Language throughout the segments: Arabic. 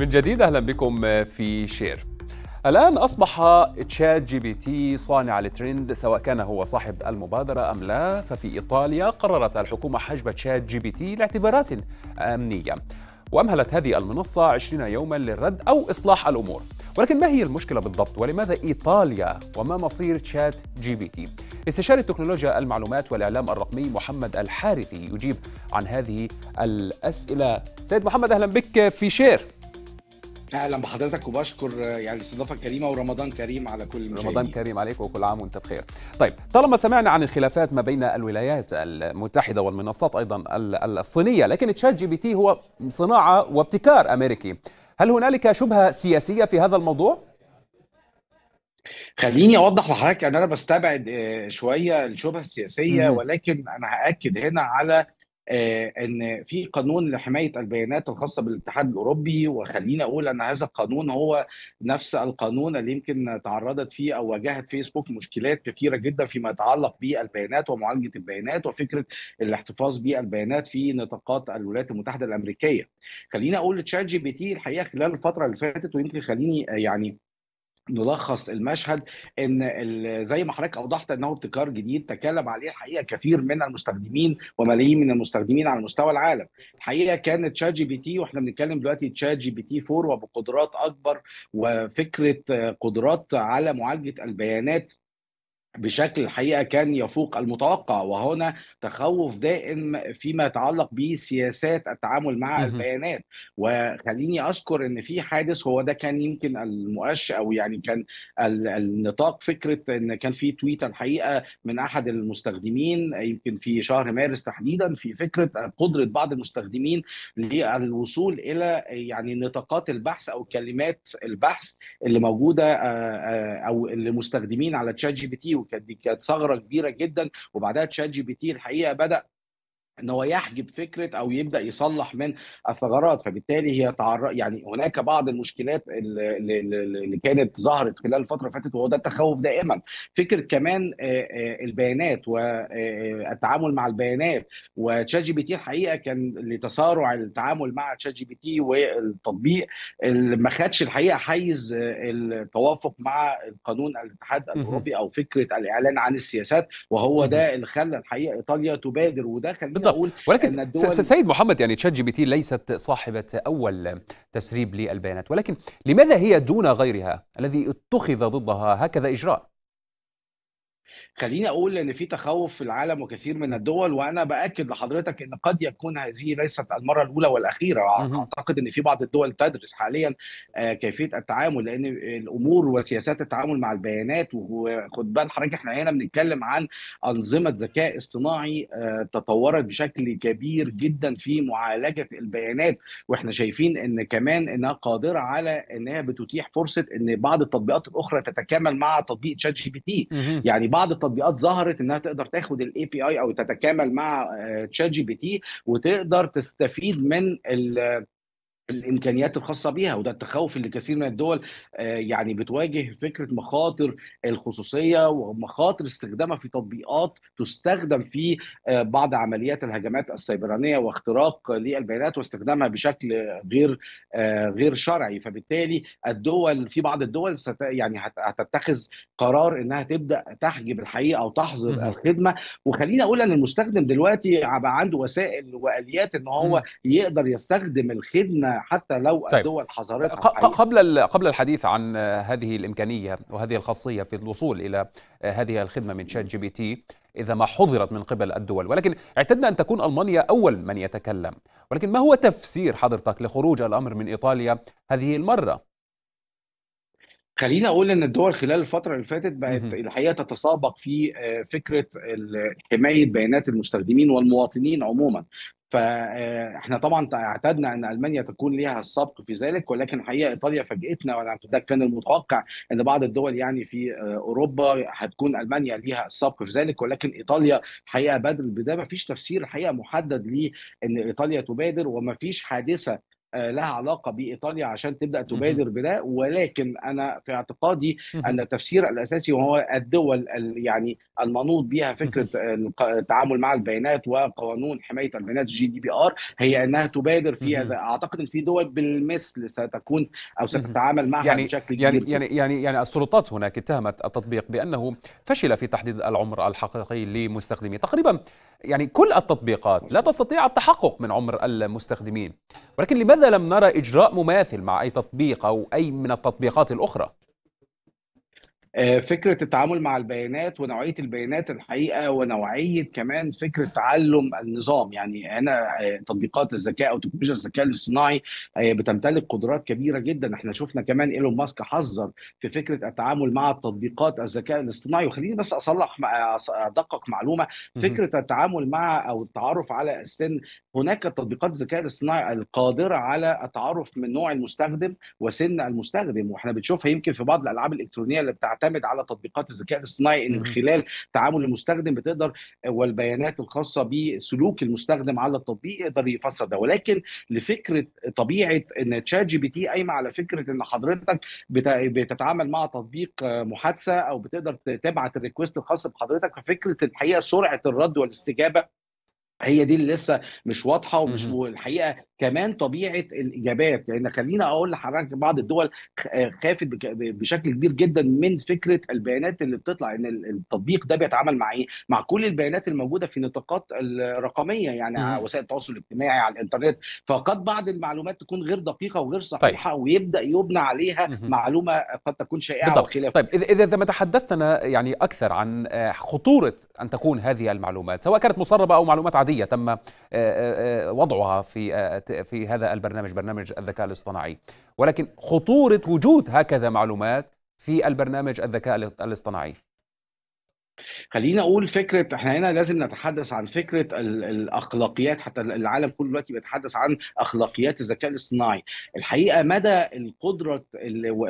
من جديد اهلا بكم في شير الآن أصبح تشات جي بي تي صانع الترند سواء كان هو صاحب المبادرة أم لا ففي إيطاليا قررت الحكومة حجب تشات جي بي تي لاعتبارات أمنية وأمهلت هذه المنصة 20 يوما للرد أو إصلاح الأمور ولكن ما هي المشكلة بالضبط ولماذا إيطاليا وما مصير تشات جي بي تي استشاري تكنولوجيا المعلومات والإعلام الرقمي محمد الحارثي يجيب عن هذه الأسئلة سيد محمد أهلا بك في شير اهلا بحضرتك وبشكر يعني الاستضافه الكريمه ورمضان كريم على كل المشاهدين رمضان كريم عليك وكل عام وانت بخير. طيب طالما سمعنا عن الخلافات ما بين الولايات المتحده والمنصات ايضا الصينيه لكن تشات جي بي تي هو صناعه وابتكار امريكي. هل هنالك شبهه سياسيه في هذا الموضوع؟ خليني اوضح لحضرتك ان انا بستبعد آه، شويه الشبهه السياسيه ولكن انا هاكد هنا على آه، ان في قانون لحمايه البيانات الخاصه بالاتحاد الاوروبي وخليني اقول ان هذا القانون هو نفس القانون اللي يمكن تعرضت فيه او واجهت فيسبوك مشكلات كثيره جدا فيما يتعلق بالبيانات ومعالجه البيانات وفكره الاحتفاظ بالبيانات في نطاقات الولايات المتحده الامريكيه. خليني اقول لتشات جي بي تي الحقيقه خلال الفتره اللي فاتت ويمكن خليني آه، يعني نلخص المشهد ان زي ما حضرتك اوضحت انه ابتكار جديد تكلم عليه الحقيقه كثير من المستخدمين وملايين من المستخدمين على مستوى العالم الحقيقه كانت تشات جي بي تي واحنا بنتكلم دلوقتي تشات جي بي تي 4 وبقدرات اكبر وفكره قدرات على معالجه البيانات بشكل الحقيقه كان يفوق المتوقع وهنا تخوف دائم فيما يتعلق بسياسات التعامل مع البيانات وخليني اذكر ان في حادث هو ده كان يمكن المؤشر او يعني كان النطاق فكره ان كان في تويت الحقيقه من احد المستخدمين يمكن في شهر مارس تحديدا في فكره قدره بعض المستخدمين للوصول الى يعني نطاقات البحث او كلمات البحث اللي موجوده آه، آه، او اللي مستخدمين على تشات جي بي تي وكانت دي كانت ثغره كبيره جدا وبعدها تشات جي بي تي الحقيقه بدا ان هو يحجب فكره او يبدا يصلح من الثغرات فبالتالي هي تعر... يعني هناك بعض المشكلات اللي, اللي كانت ظهرت خلال الفتره اللي فاتت وهو ده التخوف دائما فكره كمان البيانات والتعامل مع البيانات وتشات جي بي تي الحقيقه كان لتسارع التعامل مع تشات جي بي تي والتطبيق اللي ما خدش الحقيقه حيز التوافق مع القانون الاتحاد الاوروبي او فكره الاعلان عن السياسات وهو ده اللي خلى الحقيقه ايطاليا تبادر وده خلينا اقول ولكن الدول سيد محمد يعني تشات جي بي تي ليست صاحبه اول تسريب للبيانات ولكن لماذا هي دون غيرها الذي اتخذ ضدها هكذا اجراء خليني اقول ان في تخوف في العالم وكثير من الدول وانا باكد لحضرتك ان قد يكون هذه ليست المره الاولى والاخيره اعتقد ان في بعض الدول تدرس حاليا آه، كيفيه التعامل لان الامور وسياسات التعامل مع البيانات وخد بال حضرتك احنا هنا بنتكلم عن انظمه ذكاء اصطناعي آه، تطورت بشكل كبير جدا في معالجه البيانات واحنا شايفين ان كمان انها قادره على انها بتتيح فرصه ان بعض التطبيقات الاخرى تتكامل مع تطبيق شات جي بي تي يعني بعض التطبيقات تطبيقات ظهرت انها تقدر تاخد الاي بي اي او تتكامل مع تشات جي بي تي وتقدر تستفيد من الامكانيات الخاصه بيها وده التخوف اللي كثير من الدول آه، يعني بتواجه فكره مخاطر الخصوصيه ومخاطر استخدامها في تطبيقات تستخدم في آه، بعض عمليات الهجمات السيبرانيه واختراق للبيانات واستخدامها بشكل غير آه، غير شرعي فبالتالي الدول في بعض الدول يعني هتتخذ قرار انها تبدا تحجب الحقيقه او تحظر الخدمه وخليني اقول ان المستخدم دلوقتي بقى عنده وسائل واليات ان هو يقدر يستخدم الخدمه حتى لو طيب. الدول حظرتها قبل قبل الحديث عن هذه الامكانيه وهذه الخاصيه في الوصول الى هذه الخدمه من شات جي بي تي اذا ما حظرت من قبل الدول ولكن اعتدنا ان تكون المانيا اول من يتكلم ولكن ما هو تفسير حضرتك لخروج الامر من ايطاليا هذه المره خليني اقول ان الدول خلال الفتره اللي فاتت بقت الحقيقه تتسابق في آه، فكره حمايه بيانات المستخدمين والمواطنين عموما فاحنا آه، طبعا اعتدنا ان المانيا تكون ليها السبق في ذلك ولكن الحقيقه ايطاليا فاجئتنا ده كان المتوقع ان بعض الدول يعني في آه، اوروبا هتكون المانيا ليها السبق في ذلك ولكن ايطاليا الحقيقه بدل بده ما فيش تفسير الحقيقه محدد ليه ان ايطاليا تبادر وما فيش حادثه آه، لها علاقه بايطاليا عشان تبدا تبادر بده ولكن انا في اعتقادي ان التفسير الاساسي وهو الدول يعني المنوط بها فكره آه، التعامل مع البيانات وقانون حمايه البيانات جي دي بي ار هي انها تبادر في هذا اعتقد ان في دول بالمثل ستكون او ستتعامل معها يعني بشكل يعني كبير يعني يعني يعني السلطات هناك اتهمت التطبيق بانه فشل في تحديد العمر الحقيقي لمستخدميه تقريبا يعني كل التطبيقات لا تستطيع التحقق من عمر المستخدمين ولكن لماذا لماذا لم نرى إجراء مماثل مع أي تطبيق أو أي من التطبيقات الأخرى؟ آه، فكرة التعامل مع البيانات ونوعية البيانات الحقيقة ونوعية كمان فكرة تعلم النظام يعني أنا آه، تطبيقات الذكاء أو تكنولوجيا الذكاء الاصطناعي آه، بتمتلك قدرات كبيرة جدا احنا شفنا كمان إيلون ماسك حذر في فكرة التعامل مع تطبيقات الذكاء الاصطناعي وخليني بس أصلح أدقق معلومة فكرة التعامل مع أو التعرف على السن هناك تطبيقات الذكاء الاصطناعي القادرة على التعرف من نوع المستخدم وسن المستخدم واحنا بنشوفها يمكن في بعض الألعاب الإلكترونية اللي بتاعت بتعتمد على تطبيقات الذكاء الاصطناعي ان من خلال تعامل المستخدم بتقدر والبيانات الخاصه بسلوك المستخدم على التطبيق يقدر يفسر ده ولكن لفكره طبيعه ان تشات جي بي تي قايمه على فكره ان حضرتك بتتعامل مع تطبيق محادثه او بتقدر تبعت الريكوست الخاص بحضرتك ففكره الحقيقه سرعه الرد والاستجابه هي دي اللي لسه مش واضحه ومش الحقيقه كمان طبيعه الاجابات لان يعني خلينا اقول لحضرتك بعض الدول آه، خافت بشكل كبير جدا من فكره البيانات اللي بتطلع ان التطبيق ده بيتعامل مع ايه؟ مع كل البيانات الموجوده في نطاقات الرقميه يعني على وسائل التواصل الاجتماعي على الانترنت فقد بعض المعلومات تكون غير دقيقه وغير طيب. صحيحه طيب. ويبدا يبنى عليها مم. معلومه قد تكون شائعه او وخلاف طيب اذا اذا ما تحدثنا يعني اكثر عن آه، خطوره ان تكون هذه المعلومات سواء كانت مسربه او معلومات عاديه تم آه، وضعها في في هذا البرنامج برنامج الذكاء الاصطناعي ولكن خطورة وجود هكذا معلومات في البرنامج الذكاء الاصطناعي خليني اقول فكره احنا هنا لازم نتحدث عن فكره الاخلاقيات حتى العالم كله دلوقتي بيتحدث عن اخلاقيات الذكاء الاصطناعي الحقيقه مدى القدره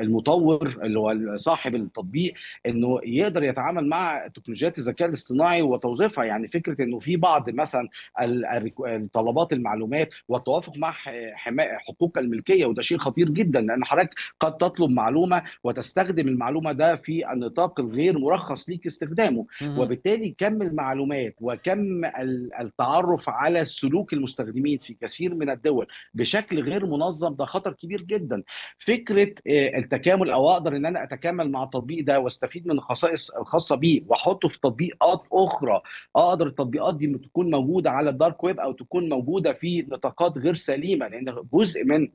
المطور اللي هو صاحب التطبيق انه يقدر يتعامل مع تكنولوجيات الذكاء الاصطناعي وتوظيفها يعني فكره انه في بعض مثلا طلبات المعلومات والتوافق مع حقوق الملكيه وده شيء خطير جدا لان حضرتك قد تطلب معلومه وتستخدم المعلومه ده في النطاق الغير مرخص ليك استخدامه يفهمه وبالتالي كم المعلومات وكم التعرف على سلوك المستخدمين في كثير من الدول بشكل غير منظم ده خطر كبير جدا فكره آه، التكامل او اقدر ان انا اتكامل مع التطبيق ده واستفيد من الخصائص الخاصه بيه واحطه في تطبيقات اخرى اقدر التطبيقات دي تكون موجوده على الدارك ويب او تكون موجوده في نطاقات غير سليمه لان جزء من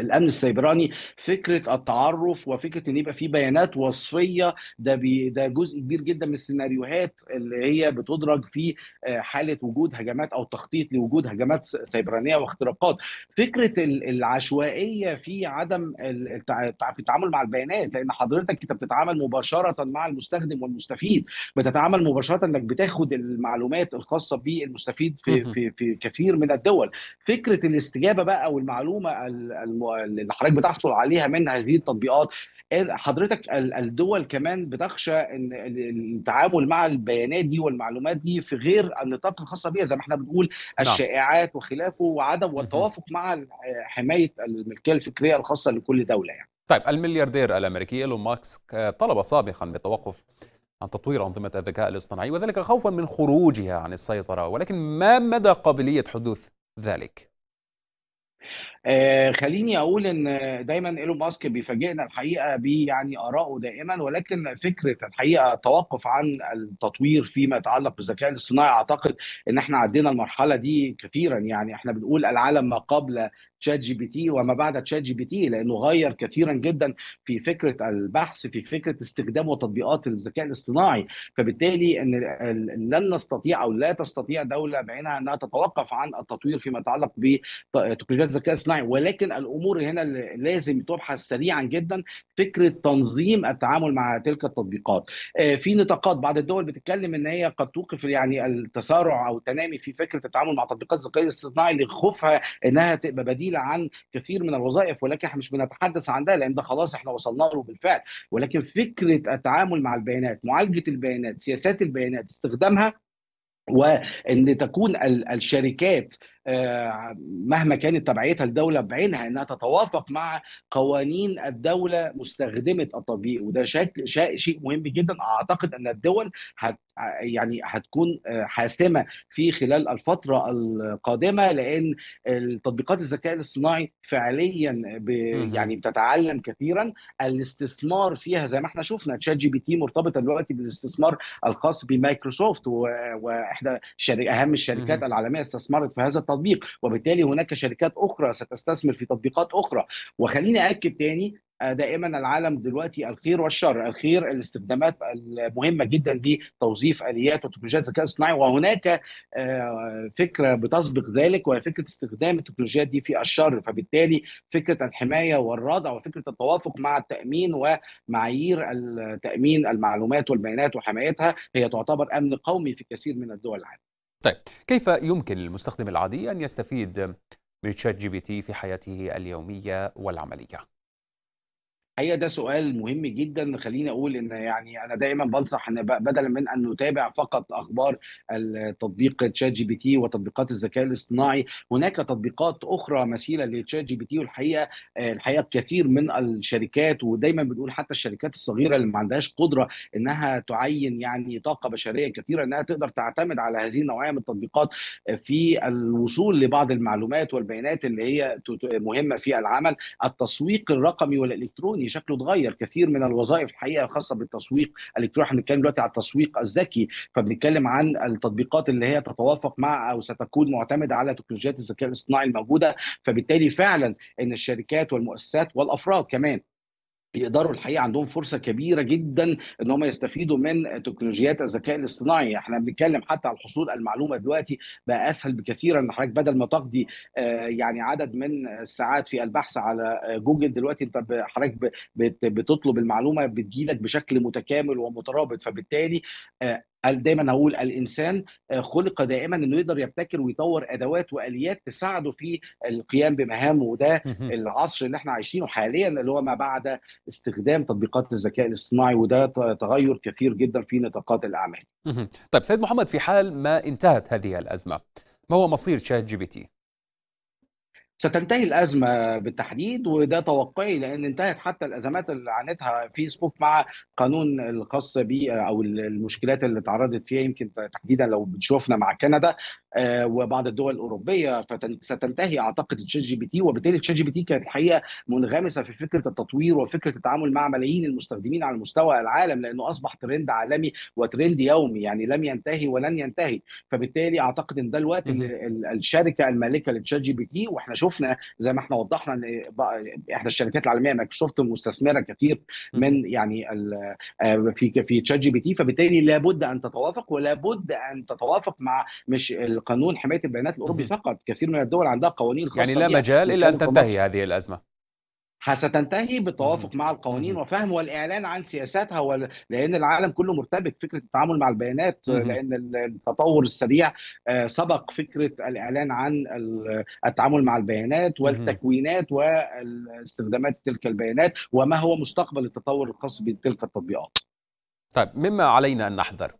الامن السيبراني فكره التعرف وفكره ان يبقى في بيانات وصفيه ده بي ده جزء كبير جدا من السيناريوهات اللي هي بتدرج في آه، حاله وجود هجمات او تخطيط لوجود هجمات سيبرانيه واختراقات فكره العشوائيه في عدم في التعامل مع البيانات لان حضرتك انت بتتعامل مباشره مع المستخدم والمستفيد بتتعامل مباشره انك بتاخد المعلومات الخاصه بالمستفيد في في في كثير من الدول فكره الاستجابه بقى والمعلومه اللي حضرتك بتحصل عليها من هذه التطبيقات إيه، حضرتك الدول كمان بتخشى ان التعامل مع البيانات دي والمعلومات دي في غير النطاق الخاصه بيها زي ما احنا بنقول نعم. الشائعات وخلافه وعدم التوافق مع حمايه الملكيه الفكريه الخاصه لكل دوله يعني. طيب الملياردير الامريكي ايلون ماسك طلب سابقا بالتوقف عن تطوير انظمه الذكاء الاصطناعي وذلك خوفا من خروجها عن السيطره ولكن ما مدى قابليه حدوث ذلك؟ آه، خليني اقول ان دايما ايلون ماسك بيفاجئنا الحقيقه بيعني ارائه دائما ولكن فكره الحقيقه التوقف عن التطوير فيما يتعلق بالذكاء الاصطناعي اعتقد ان احنا عدينا المرحله دي كثيرا يعني احنا بنقول العالم ما قبل تشات جي بي تي وما بعد تشات جي بي تي لانه غير كثيرا جدا في فكره البحث في فكره استخدام وتطبيقات الذكاء الاصطناعي فبالتالي ان لن نستطيع او لا تستطيع دوله بعينها انها تتوقف عن التطوير فيما يتعلق بتكنولوجيا الذكاء الصناعي ولكن الامور هنا اللي لازم تبحث سريعا جدا فكره تنظيم التعامل مع تلك التطبيقات في نطاقات بعض الدول بتتكلم ان هي قد توقف يعني التسارع او التنامي في فكره التعامل مع تطبيقات الذكاء الاصطناعي لخوفها انها تبقى بديله عن كثير من الوظائف ولكن احنا مش بنتحدث عن ده لان ده خلاص احنا وصلنا له بالفعل ولكن فكره التعامل مع البيانات معالجه البيانات سياسات البيانات استخدامها وان تكون الشركات آه، مهما كانت تبعيتها الدولة بعينها انها تتوافق مع قوانين الدولة مستخدمة التطبيق وده شكل شيء مهم جدا اعتقد ان الدول هت يعني هتكون آه، حاسمة في خلال الفترة القادمة لان التطبيقات الذكاء الاصطناعي فعليا يعني بتتعلم كثيرا الاستثمار فيها زي ما احنا شفنا تشات جي بي تي مرتبطة دلوقتي بالاستثمار الخاص بمايكروسوفت واحدى اهم الشركات العالمية استثمرت في هذا التطبيق التطبيق وبالتالي هناك شركات اخرى ستستثمر في تطبيقات اخرى وخليني اكد تاني آه، دائما العالم دلوقتي الخير والشر الخير الاستخدامات المهمه جدا لتوظيف اليات وتكنولوجيات الذكاء الاصطناعي وهناك آه، فكره بتسبق ذلك وهي فكره استخدام التكنولوجيات دي في الشر فبالتالي فكره الحمايه والردع وفكره التوافق مع التامين ومعايير التامين المعلومات والبيانات وحمايتها هي تعتبر امن قومي في كثير من الدول العالم طيب كيف يمكن للمستخدم العادي أن يستفيد من شات جي بي تي في حياته اليومية والعملية؟ الحقيقه ده سؤال مهم جدا خليني اقول ان يعني انا دائما بنصح ان بدلا من ان نتابع فقط اخبار التطبيق تشات جي بي تي وتطبيقات الذكاء الاصطناعي هناك تطبيقات اخرى مثيله لتشات جي بي تي والحقيقه آه، الحقيقه كثير من الشركات ودايما بنقول حتى الشركات الصغيره اللي ما عندهاش قدره انها تعين يعني طاقه بشريه كثيره انها تقدر تعتمد على هذه النوعيه من التطبيقات آه، في الوصول لبعض المعلومات والبيانات اللي هي مهمه في العمل التسويق الرقمي والالكتروني شكله اتغير كثير من الوظائف الحقيقه خاصه بالتسويق الالكتروني احنا بنتكلم دلوقتي على التسويق الذكي فبنتكلم عن التطبيقات اللي هي تتوافق مع او ستكون معتمده على تكنولوجيات الذكاء الاصطناعي الموجوده فبالتالي فعلا ان الشركات والمؤسسات والافراد كمان يقدروا الحقيقه عندهم فرصه كبيره جدا ان هم يستفيدوا من تكنولوجيات الذكاء الاصطناعي احنا بنتكلم حتى على الحصول على المعلومه دلوقتي بقى اسهل بكثير ان حضرتك بدل ما تقضي آه، يعني عدد من الساعات في البحث على آه، جوجل دلوقتي انت حضرتك بتطلب المعلومه بتجيلك بشكل متكامل ومترابط فبالتالي آه، دايما اقول الانسان آه، خلق دائما انه يقدر يبتكر ويطور ادوات واليات تساعده في القيام بمهامه وده العصر اللي احنا عايشينه حاليا اللي هو ما بعد استخدام تطبيقات الذكاء الاصطناعي وده تغير كثير جدا في نطاقات الاعمال. طيب سيد محمد في حال ما انتهت هذه الازمه ما هو مصير شات جي بي تي؟ ستنتهي الازمه بالتحديد وده توقعي لان انتهت حتى الازمات اللي عانتها فيسبوك مع قانون الخاص ب او المشكلات اللي تعرضت فيها يمكن تحديدا لو بنشوفنا مع كندا آه، وبعض الدول الاوروبيه فستنتهي اعتقد الشات جي بي تي وبالتالي الشات جي بي تي كانت الحقيقه منغمسه في فكره التطوير وفكره التعامل مع ملايين المستخدمين على مستوى العالم لانه اصبح ترند عالمي وترند يومي يعني لم ينتهي ولن ينتهي فبالتالي اعتقد ان ده الوقت اللي الشركه المالكه للشات جي بي تي واحنا شفنا شفنا زي ما احنا وضحنا ان احدى الشركات العالميه مايكروسوفت مستثمره كثير من يعني آه، في في تشات جي بي تي فبالتالي لابد ان تتوافق ولابد ان تتوافق مع مش القانون حمايه البيانات الاوروبي فقط كثير من الدول عندها قوانين خاصه يعني لا مجال الا ان تنتهي هذه الازمه ستنتهي بالتوافق مع القوانين وفهم والاعلان عن سياساتها ول... لان العالم كله مرتبك فكره التعامل مع البيانات لان التطور السريع آه، سبق فكره الاعلان عن التعامل مع البيانات والتكوينات واستخدامات تلك البيانات وما هو مستقبل التطور الخاص بتلك التطبيقات. طيب مما علينا ان نحذر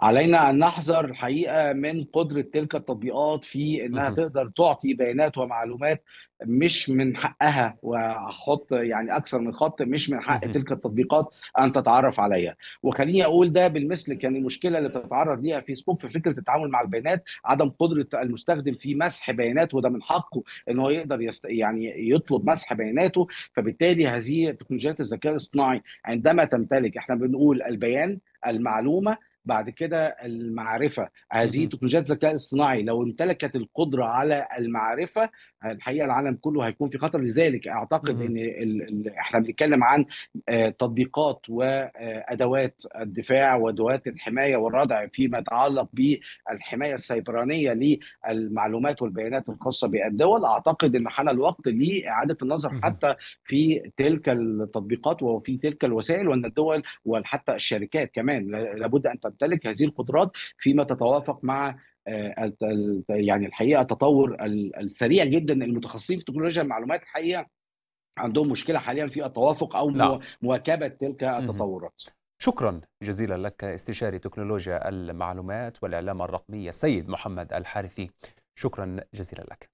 علينا ان نحذر الحقيقه من قدره تلك التطبيقات في انها تقدر تعطي بيانات ومعلومات مش من حقها واحط يعني اكثر من خط مش من حق تلك التطبيقات ان تتعرف عليها وخليني اقول ده بالمثل كان المشكله اللي بتتعرض ليها فيسبوك في فكره التعامل مع البيانات عدم قدره المستخدم في مسح بيانات وده من حقه ان هو يقدر يست... يعني يطلب مسح بياناته فبالتالي هذه تكنولوجيات الذكاء الاصطناعي عندما تمتلك احنا بنقول البيان المعلومه بعد كده المعرفه هذه تكنولوجيات الذكاء الاصطناعي لو امتلكت القدره على المعرفه الحقيقه العالم كله هيكون في خطر لذلك اعتقد ان ال... احنا بنتكلم عن آه، تطبيقات وادوات آه، الدفاع وادوات الحمايه والردع فيما يتعلق بالحمايه السيبرانيه للمعلومات والبيانات الخاصه بالدول اعتقد ان حان الوقت لاعاده النظر حتى في تلك التطبيقات وفي تلك الوسائل وان الدول وحتى الشركات كمان لابد ان تمتلك هذه القدرات فيما تتوافق مع آه، يعني الحقيقه التطور السريع جدا المتخصصين في تكنولوجيا المعلومات الحقيقه عندهم مشكله حاليا في التوافق او لا. نعم. مواكبه تلك التطورات شكرا جزيلا لك استشاري تكنولوجيا المعلومات والاعلام الرقمي السيد محمد الحارثي شكرا جزيلا لك